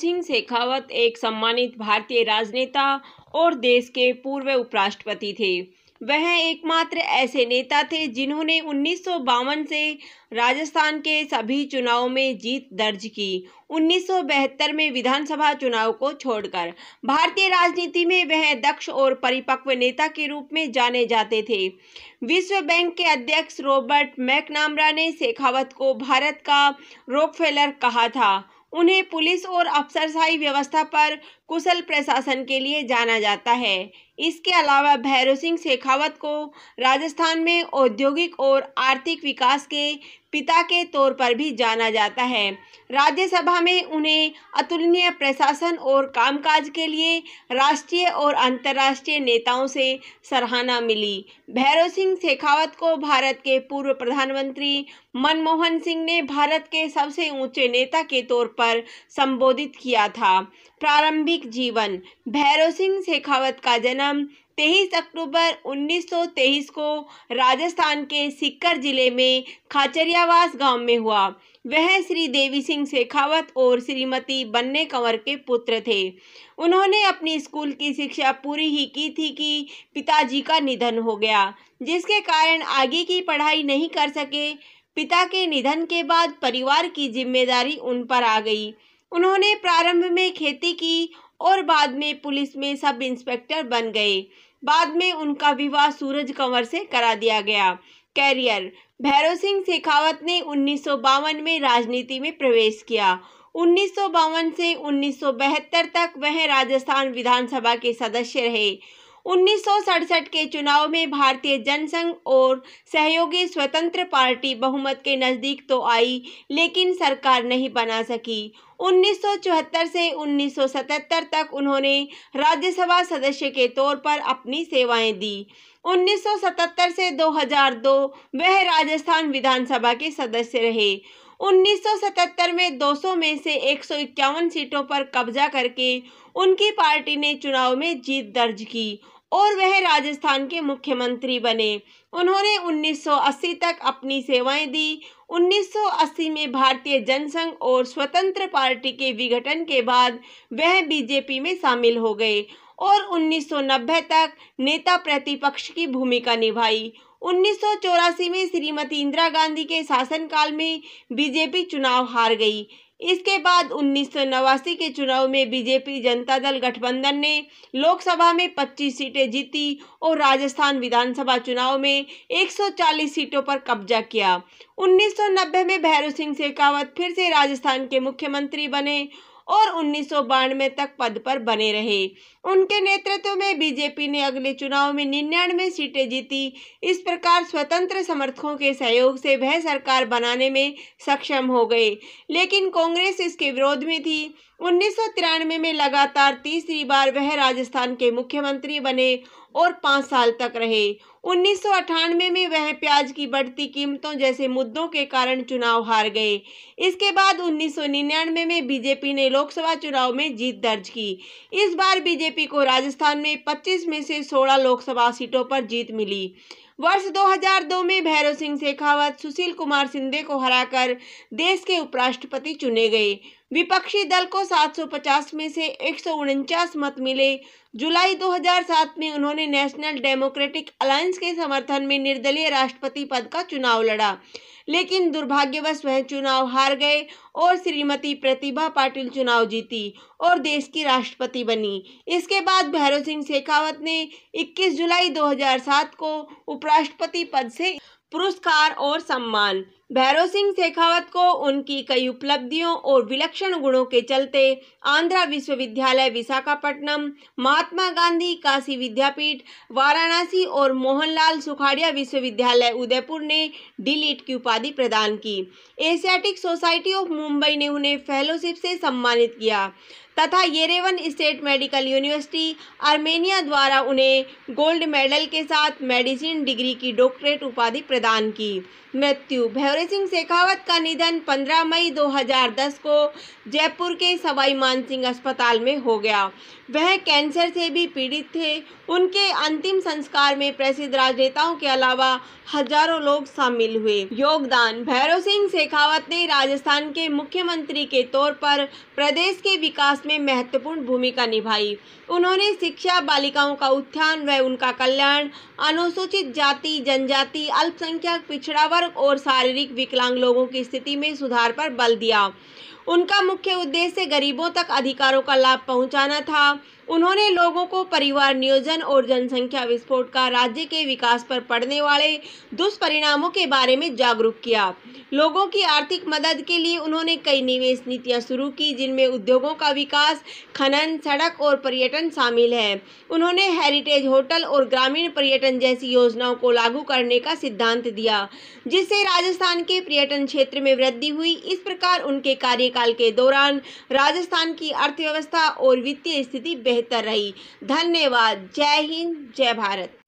सिंह शेखावत एक सम्मानित भारतीय राजनेता और देश के पूर्व उपराष्ट्रपति थे वह एकमात्र ऐसे नेता थे जिन्होंने उन्नीस से राजस्थान के सभी चुनावों में जीत दर्ज की 1972 में विधानसभा चुनाव को छोड़कर भारतीय राजनीति में वह दक्ष और परिपक्व नेता के रूप में जाने जाते थे विश्व बैंक के अध्यक्ष रॉबर्ट मैकनामरा ने शेखावत को भारत का रोकफेलर कहा था उन्हें पुलिस और अफसरशाही व्यवस्था पर कुशल प्रशासन के लिए जाना जाता है इसके अलावा भैरव सिंह शेखावत को राजस्थान में औद्योगिक और आर्थिक विकास के पिता के तौर पर भी जाना जाता है राज्यसभा में उन्हें अतुलनीय प्रशासन और कामकाज के लिए राष्ट्रीय और अंतर्राष्ट्रीय नेताओं से सराहना मिली भैरव सिंह शेखावत को भारत के पूर्व प्रधानमंत्री मनमोहन सिंह ने भारत के सबसे ऊंचे नेता के तौर पर संबोधित किया था प्रारंभिक दैनिक जीवन भैरव सिंह शेखावत का जन्म 23 अक्टूबर 1923 को राजस्थान के सिक्कर जिले में खाचरियावास गांव में हुआ वह श्री देवी सिंह शेखावत और श्रीमती बन्ने कंवर के पुत्र थे उन्होंने अपनी स्कूल की शिक्षा पूरी ही की थी कि पिताजी का निधन हो गया जिसके कारण आगे की पढ़ाई नहीं कर सके पिता के निधन के बाद परिवार की जिम्मेदारी उन पर आ गई उन्होंने प्रारंभ में खेती की और बाद में पुलिस में सब इंस्पेक्टर बन गए बाद में उनका विवाह सूरज कंवर से करा दिया गया कैरियर भैरव सिंह शेखावत ने उन्नीस में राजनीति में प्रवेश किया उन्नीस से उन्नीस तक वह राजस्थान विधानसभा के सदस्य रहे उन्नीस के चुनाव में भारतीय जनसंघ और सहयोगी स्वतंत्र पार्टी बहुमत के नज़दीक तो आई लेकिन सरकार नहीं बना सकी 1974 से 1977 तक उन्होंने राज्यसभा सदस्य के तौर पर अपनी सेवाएं दी 1977 से 2002 वह राजस्थान विधानसभा के सदस्य रहे 1977 में 200 में से एक सीटों पर कब्जा करके उनकी पार्टी ने चुनाव में जीत दर्ज की और वह राजस्थान के मुख्यमंत्री बने उन्होंने 1980 तक अपनी सेवाएं दी 1980 में भारतीय जनसंघ और स्वतंत्र पार्टी के विघटन के बाद वह बीजेपी में शामिल हो गए और 1990 तक नेता प्रतिपक्ष की भूमिका निभाई उन्नीस में श्रीमती इंदिरा गांधी के शासनकाल में बीजेपी चुनाव हार गई इसके बाद उन्नीस के चुनाव में बीजेपी जनता दल गठबंधन ने लोकसभा में 25 सीटें जीती और राजस्थान विधानसभा चुनाव में 140 सीटों पर कब्जा किया 1990 में भैरव सिंह शेखावत फिर से राजस्थान के मुख्यमंत्री बने और उन्नीस तक पद पर बने रहे उनके नेतृत्व में बीजेपी ने अगले चुनाव में निन्यानवे सीटें जीती इस प्रकार स्वतंत्र समर्थकों के सहयोग से वह सरकार बनाने में सक्षम हो गए लेकिन कांग्रेस इसके विरोध में थी उन्नीस में लगातार तीसरी बार वह राजस्थान के मुख्यमंत्री बने और पाँच साल तक रहे उन्नीस में वह प्याज की बढ़ती कीमतों जैसे मुद्दों के कारण चुनाव हार गए इसके बाद 1999 में बीजेपी ने लोकसभा चुनाव में जीत दर्ज की इस बार बीजेपी को राजस्थान में 25 में से 16 लोकसभा सीटों पर जीत मिली वर्ष 2002 में भैरव सिंह शेखावत सुशील कुमार सिंधे को हराकर देश के उपराष्ट्रपति चुने गए विपक्षी दल को 750 में से एक मत मिले जुलाई 2007 में उन्होंने नेशनल डेमोक्रेटिक अलायंस के समर्थन में निर्दलीय राष्ट्रपति पद का चुनाव लड़ा लेकिन दुर्भाग्यवश वह चुनाव हार गए और श्रीमती प्रतिभा पाटिल चुनाव जीती और देश की राष्ट्रपति बनी इसके बाद भैरव सिंह शेखावत ने 21 जुलाई 2007 को उपराष्ट्रपति पद से पुरस्कार और सम्मान भैरव सिंह शेखावत को उनकी कई उपलब्धियों और विलक्षण गुणों के चलते आंध्रा विश्वविद्यालय विशाखापट्टनम महात्मा गांधी काशी विद्यापीठ वाराणसी और मोहनलाल सुखाड़िया विश्वविद्यालय उदयपुर ने डिलीट की उपाधि प्रदान की एशियाटिक सोसाइटी ऑफ मुंबई ने उन्हें फेलोशिप से सम्मानित किया तथा Yerevan state medical university Armenia द्वारा उन्हें गोल्ड मेडल के साथ मेडिसिन डिग्री की डॉक्टरेट उपाधि प्रदान की मृत्यु भैरव सिंह शेखावत का निधन 15 मई 2010 को जयपुर के सवाई मान सिंह अस्पताल में हो गया वह कैंसर से भी पीड़ित थे उनके अंतिम संस्कार में प्रसिद्ध राजनेताओं के अलावा हजारों लोग शामिल हुए योगदान भैरव सिंह शेखावत ने राजस्थान के मुख्यमंत्री के तौर पर प्रदेश के विकास में में महत्वपूर्ण भूमिका निभाई उन्होंने शिक्षा बालिकाओं का उत्थान व उनका कल्याण अनुसूचित जाति जनजाति अल्पसंख्यक पिछड़ा वर्ग और शारीरिक विकलांग लोगों की स्थिति में सुधार पर बल दिया उनका मुख्य उद्देश्य गरीबों तक अधिकारों का लाभ पहुंचाना था उन्होंने लोगों को परिवार नियोजन और जनसंख्या विस्फोट का राज्य के विकास पर पड़ने वाले दुष्परिणामों के बारे में जागरूक किया लोगों की आर्थिक मदद के लिए उन्होंने कई निवेश नीतियां शुरू की जिनमें उद्योगों का विकास खनन सड़क और पर्यटन शामिल है उन्होंने हेरिटेज होटल और ग्रामीण पर्यटन जैसी योजनाओं को लागू करने का सिद्धांत दिया जिससे राजस्थान के पर्यटन क्षेत्र में वृद्धि हुई इस प्रकार उनके कार्य का कार्यकाल के दौरान राजस्थान की अर्थव्यवस्था और वित्तीय स्थिति बेहतर रही धन्यवाद जय हिंद जय भारत